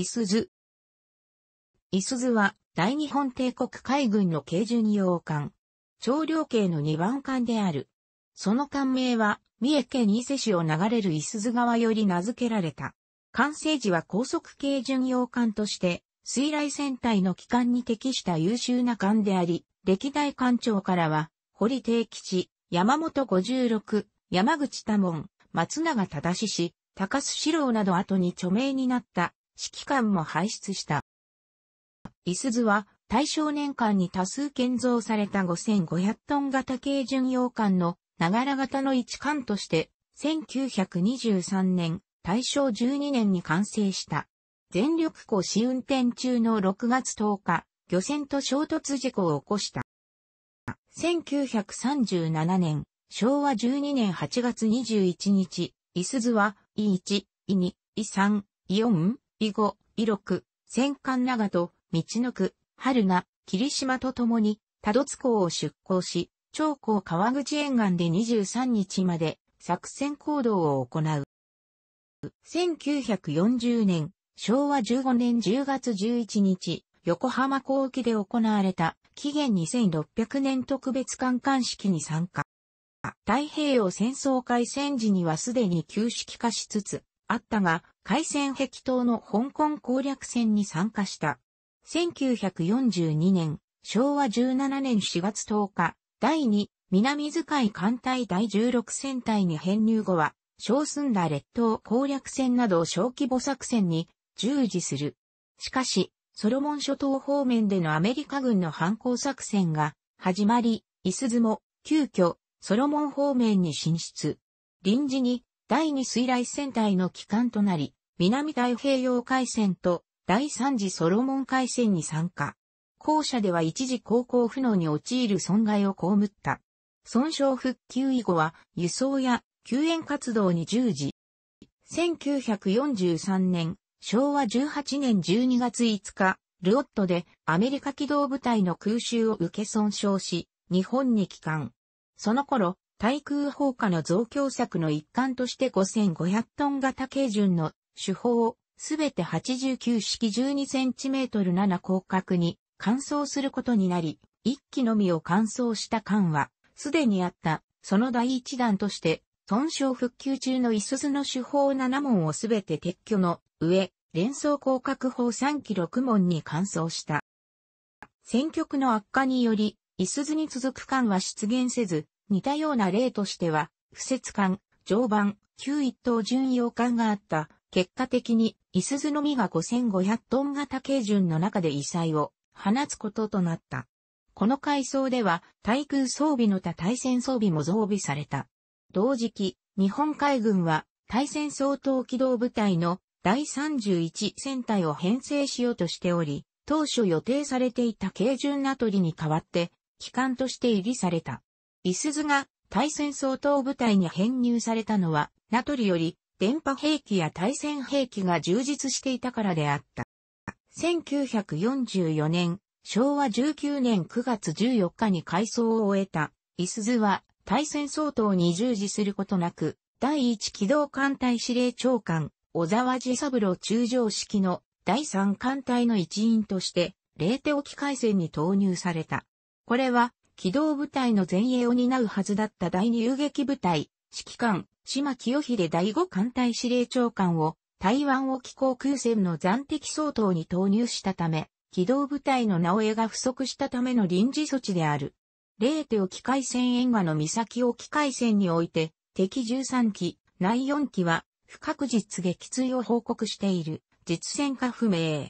いすズ。いすズは、大日本帝国海軍の軽巡洋艦。長領系の2番艦である。その艦名は、三重県伊勢市を流れるス鈴川より名付けられた。完成時は高速軽巡洋艦として、水雷戦隊の機関に適した優秀な艦であり、歴代艦長からは、堀定吉、山本五十六、山口多門、松永忠氏、高須四郎など後に著名になった指揮官も輩出した。伊す図は大正年間に多数建造された5500トン型軽巡洋艦のながら型の一艦として、1923年、大正12年に完成した。全力港試運転中の6月10日、漁船と衝突事故を起こした。1937年、昭和12年8月21日、伊す図は、e 1、e 2、e 3、e 4、以後、以六、戦艦長と、道の区、春名、霧島と共に、多度津港を出港し、長江川口沿岸で23日まで作戦行動を行う。1940年、昭和15年10月11日、横浜港沖で行われた紀元2600年特別艦艦式に参加。太平洋戦争開戦時にはすでに旧式化しつつあったが、海戦壁島の香港攻略戦に参加した。1942年、昭和17年4月10日、第2、南遣い艦隊第16戦隊に編入後は、小寸田列島攻略戦など小規模作戦に従事する。しかし、ソロモン諸島方面でのアメリカ軍の反抗作戦が始まり、イスズも急遽ソロモン方面に進出。臨時に第二水雷戦隊の機関となり、南太平洋海戦と第三次ソロモン海戦に参加。後者では一時航行不能に陥る損害を被った。損傷復旧以後は輸送や救援活動に従事。1943年、昭和18年12月5日、ルオットでアメリカ機動部隊の空襲を受け損傷し、日本に帰還。その頃、対空砲火の増強策の一環として5500トン型軽巡の手法、すべて89式 12cm 7広角に乾燥することになり、1機のみを乾燥した艦は、すでにあった、その第一弾として、損傷復旧中の五鈴の手法7問をすべて撤去の上、連想広角法3機6問に乾燥した。選曲の悪化により、五鈴に続く艦は出現せず、似たような例としては、不節艦、常磐、旧一等巡洋艦があった結果的に、イスズのみが5500トン型軽順の中で異彩を放つこととなった。この階層では、対空装備の他対戦装備も増備された。同時期、日本海軍は、対戦相当機動部隊の第31戦隊を編成しようとしており、当初予定されていた軽順ナトリに代わって、機関として入りされた。イスズが対戦相当部隊に編入されたのは、ナトリより電波兵器や対戦兵器が充実していたからであった。1944年、昭和19年9月14日に改装を終えた、イスズは対戦相当に従事することなく、第1機動艦隊司令長官、小沢治三郎中将式の第3艦隊の一員として、冷手沖海戦に投入された。これは、機動部隊の前衛を担うはずだった第二遊撃部隊、指揮官、島清秀第五艦隊司令長官を台湾沖航空船の暫敵総統に投入したため、機動部隊の直江が不足したための臨時措置である。レーテ沖海戦沿岸の岬沖海戦において、敵13機、内4機は、不確実撃墜を報告している、実戦化不明。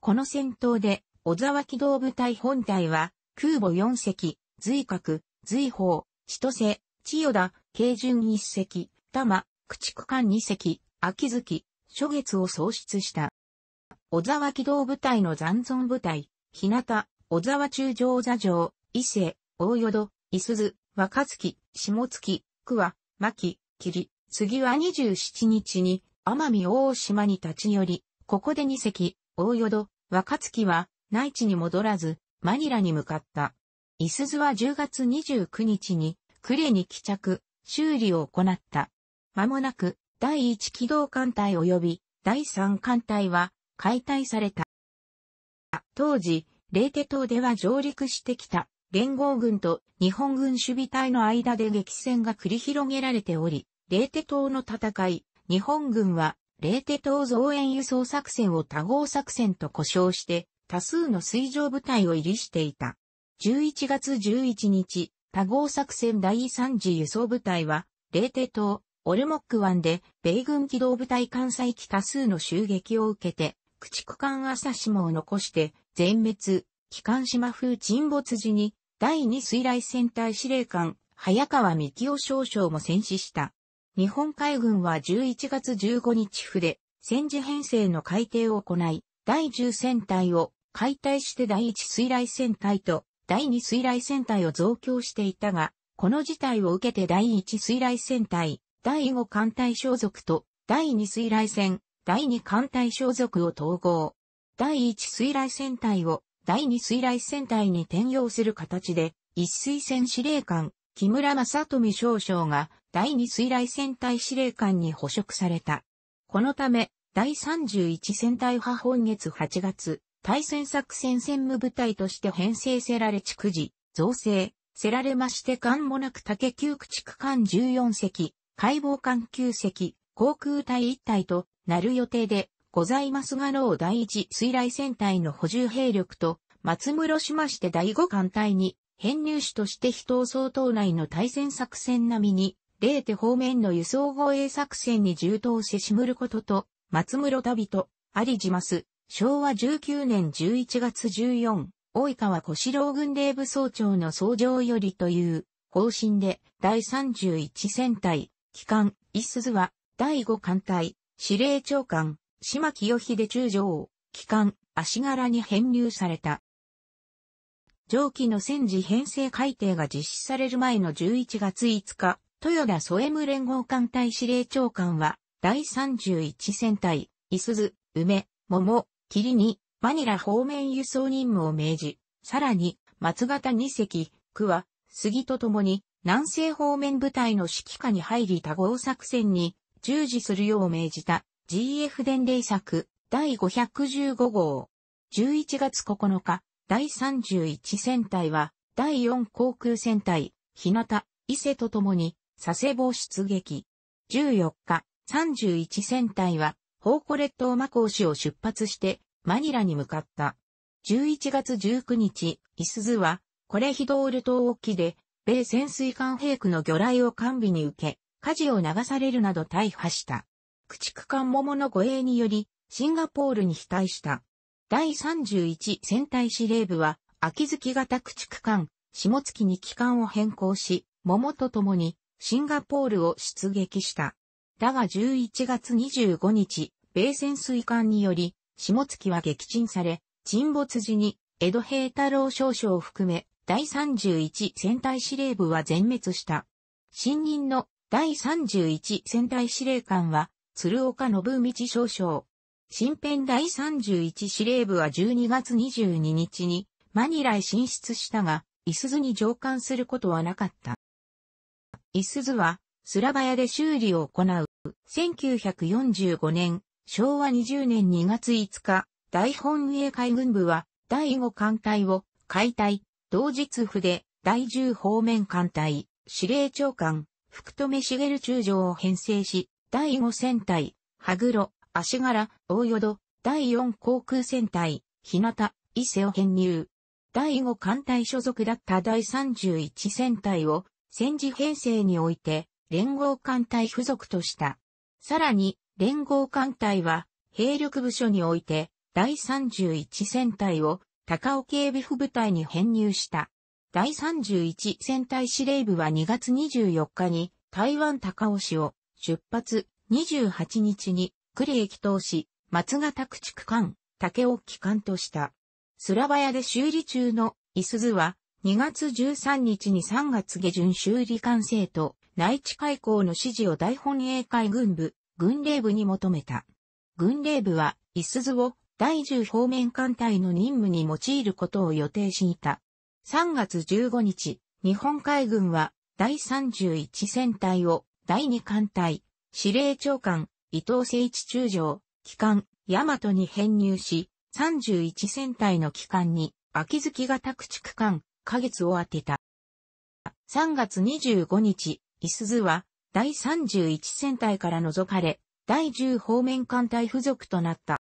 この戦闘で、小沢機動部隊本隊は、空母4隻、随角、随砲、千歳、千代田、軽巡1隻、玉、駆逐艦二隻、秋月、初月を創出した。小沢機動部隊の残存部隊、日向、小沢中将座城、伊勢、大淀、伊鈴、若月、下月、桑、牧、霧、次は27日に、奄美大島に立ち寄り、ここで二隻、大淀、若月は、内地に戻らず、マニラに向かった。伊鈴は10月29日に、呉に帰着、修理を行った。間もなく、第1機動艦隊及び第3艦隊は解体された。当時、レーテ島では上陸してきた連合軍と日本軍守備隊の間で激戦が繰り広げられており、レーテ島の戦い、日本軍はレーテ島増援輸送作戦を多号作戦と呼称して多数の水上部隊を入りしていた。11月11日、多号作戦第3次輸送部隊はレーテ島オルモック湾で、米軍機動部隊艦載機多数の襲撃を受けて、駆逐艦朝島を残して、全滅、機関島風沈没時に、第2水雷戦隊司令官、早川幹夫少将も戦死した。日本海軍は11月15日筆、戦時編成の改定を行い、第10戦隊を解体して第1水雷戦隊と第2水雷戦隊を増強していたが、この事態を受けて第1水雷戦隊、第5艦隊所属と第2水雷戦、第2艦隊所属を統合。第1水雷戦隊を第2水雷戦隊に転用する形で、一水戦司令官、木村正富少将が第2水雷戦隊司令官に捕食された。このため、第31戦隊派本月8月、対戦作戦専務部隊として編成せられ築地造成、せられまして間もなく竹9区地艦間14隻、解剖艦9席、航空隊一体となる予定でございますが、脳第一水雷戦隊の補充兵力と、松室島して第五艦隊に、編入士として非を相当内の対戦作戦並みに、ーテ方面の輸送護衛作戦に重当せしむることと、松室旅と、ありじます、昭和19年11月14、大川小四郎軍令部総長の総長よりという、方針で、第31戦隊、機関、一鈴は、第五艦隊、司令長官、島清秀中将、機関、足柄に編入された。上記の戦時編成改定が実施される前の11月5日、豊田添無連合艦隊司令長官は、第31戦隊、いすず、梅、桃、霧に、マニラ方面輸送任務を命じ、さらに、松型2隻、区は、杉と共に、南西方面部隊の指揮下に入り多合作戦に従事するよう命じた GF 伝令作第515号。11月9日、第31戦隊は第4航空戦隊、日向、伊勢と共に佐世保出撃。14日、31戦隊は宝庫列島コウ市を出発してマニラに向かった。11月19日、イスズはコレヒドール島沖で米潜水艦兵区の魚雷を完備に受け、火事を流されるなど大破した。駆逐艦桃の護衛により、シンガポールに飛隊した。第31戦隊司令部は、秋月型駆逐艦、下月に機関を変更し、桃と共にシンガポールを出撃した。だが11月25日、米潜水艦により、下月は撃沈され、沈没時に、江戸平太郎少将を含め、第31戦隊司令部は全滅した。新任の第31戦隊司令官は、鶴岡信道少将。新編第31司令部は12月22日にマニラへ進出したが、イスズに上艦することはなかった。イスズは、スラバヤで修理を行う。1945年、昭和20年2月5日、大本営海軍部は、第5艦隊を解体、同日府で、第10方面艦隊、司令長官、福留茂中将を編成し、第5戦隊、羽黒、足柄、大淀、第4航空戦隊、日向、伊勢を編入。第5艦隊所属だった第31戦隊を戦時編成において連合艦隊付属とした。さらに連合艦隊は兵力部署において第31戦隊を高尾警備府部隊に編入した。第31戦隊司令部は2月24日に台湾高尾市を出発28日に栗駅東市松形区地区間竹尾機関とした。スラバヤで修理中の伊スズは2月13日に3月下旬修理完成と内地開港の指示を大本営海軍部、軍令部に求めた。軍令部は伊スズを第10方面艦隊の任務に用いることを予定していた。3月15日、日本海軍は第31戦隊を第2艦隊、司令長官、伊藤誠一中将、機関、大和に編入し、31戦隊の機関に、秋月型駆逐艦、花月を当てた。3月25日、伊鈴は、第31戦隊から除かれ、第10方面艦隊付属となった。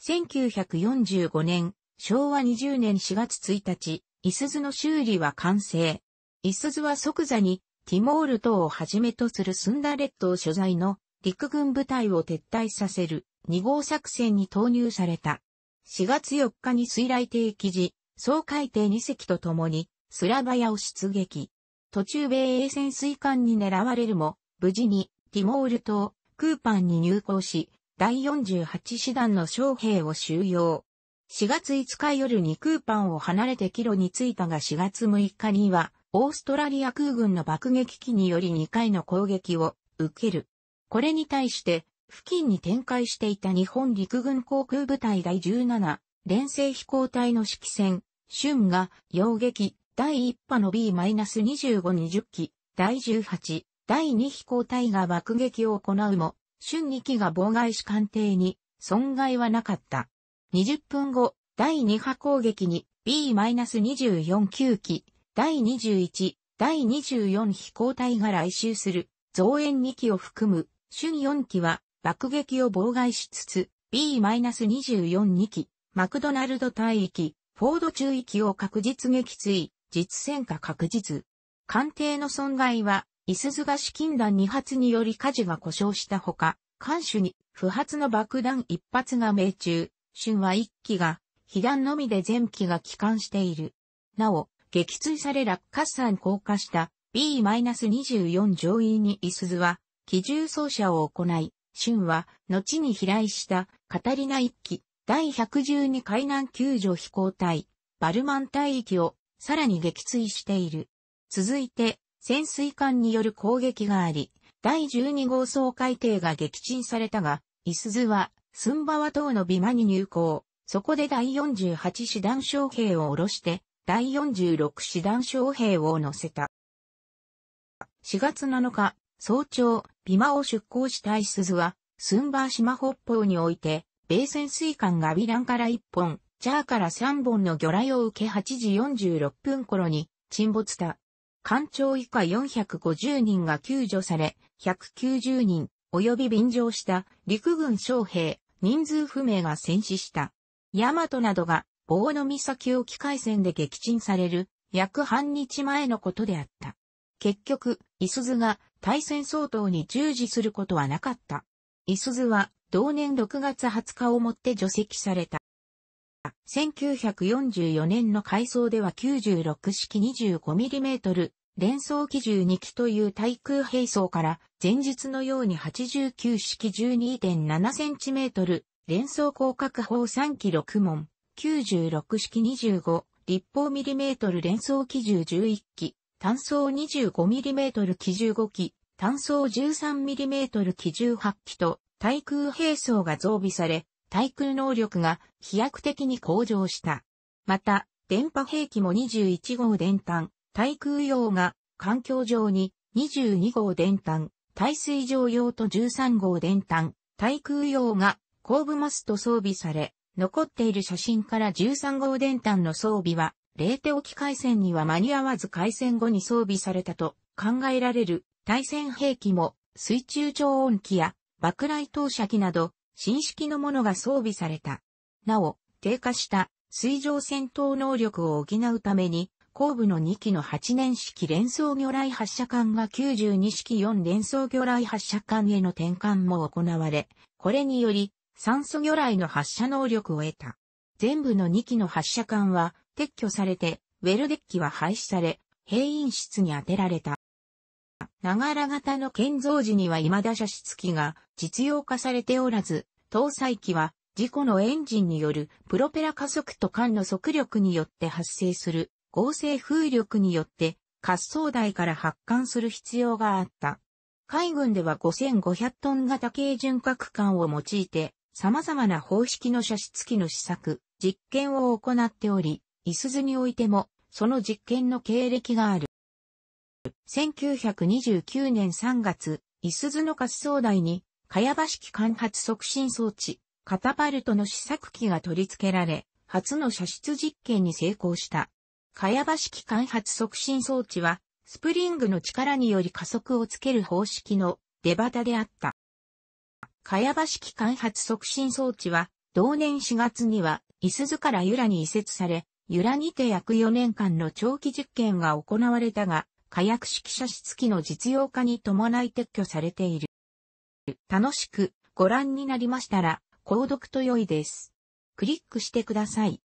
1945年、昭和20年4月1日、イスズの修理は完成。イスズは即座に、ティモール島をはじめとするスンダレットを所在の陸軍部隊を撤退させる2号作戦に投入された。4月4日に水雷艇記事、総海艇2隻と共に、スラバヤを出撃。途中米英潜水艦に狙われるも、無事に、ティモール島、クーパンに入港し、第48師団の将兵を収容。4月5日夜にクーパンを離れて帰路に着いたが4月6日には、オーストラリア空軍の爆撃機により2回の攻撃を受ける。これに対して、付近に展開していた日本陸軍航空部隊第17、連星飛行隊の指揮戦、春が、洋撃、第1波の B-2520 機、第18、第2飛行隊が爆撃を行うも、春2機が妨害し艦艇に損害はなかった。20分後、第2波攻撃に B-24 9機、第21、第24飛行隊が来襲する、増援2機を含む、春4機は爆撃を妨害しつつ、B-24 2機、マクドナルド帯域、フォード中域を確実撃墜、実戦化確実。艦艇の損害はイスズが資金弾2発により火事が故障したほか、艦首に不発の爆弾1発が命中、春は1機が、被弾のみで全機が帰還している。なお、撃墜され落下散降下した B-24 上位にイスズは、機銃奏者を行い、春は、後に飛来したカタリナ1機、第112海南救助飛行隊、バルマン隊域を、さらに撃墜している。続いて、潜水艦による攻撃があり、第12号総海艇が撃沈されたが、イスズはスンバワ島のビマに入港。そこで第48師団将兵を下ろして、第46師団将兵を乗せた。4月7日、早朝、ビマを出港したイスズは、スンバー島北方において、米潜水艦がビランから1本、チャーから3本の魚雷を受け8時46分頃に沈没した。艦長以下450人が救助され、190人、及び便乗した陸軍将兵、人数不明が戦死した。ヤマトなどが、棒の岬沖海戦で撃沈される、約半日前のことであった。結局、イスズが対戦相当に従事することはなかった。イスズは同年6月20日をもって除籍された。1944年の改装では96式 25mm 連装機12機という対空兵装から前日のように89式 12.7cm 連装広角砲3機6門96式25立方ミリメートル連装機銃11機単装25 m m メー機15機単装13 m m メー機18機と対空兵装が増備され対空能力が飛躍的に向上した。また、電波兵器も21号電端、対空用が環境上に22号電端、対水上用と13号電端、対空用が後部マスト装備され、残っている写真から13号電端の装備は、冷凍機回線には間に合わず回線後に装備されたと考えられる対戦兵器も水中超音機や爆雷投射機など新式のものが装備された。なお、低下した水上戦闘能力を補うために、後部の2機の8年式連装魚雷発射管が92式4連装魚雷発射管への転換も行われ、これにより酸素魚雷の発射能力を得た。全部の2機の発射管は撤去されて、ウェルデッキは廃止され、兵員室に当てられた。ながら型の建造時には未だ射出機が実用化されておらず、搭載機は事故のエンジンによるプロペラ加速と艦の速力によって発生する合成風力によって滑走台から発艦する必要があった。海軍では5500トン型軽巡隔艦を用いて様々な方式の射出機の試作、実験を行っており、いすずにおいてもその実験の経歴がある。1929年3月、いすずの滑走台に、かやば式間発促進装置、カタパルトの試作機が取り付けられ、初の射出実験に成功した。かやば式間発促進装置は、スプリングの力により加速をつける方式の出端であった。かやば式間発促進装置は、同年4月には、いすずから由良に移設され、由良にて約4年間の長期実験が行われたが、火薬式射出機の実用化に伴い撤去されている。楽しくご覧になりましたら、購読と良いです。クリックしてください。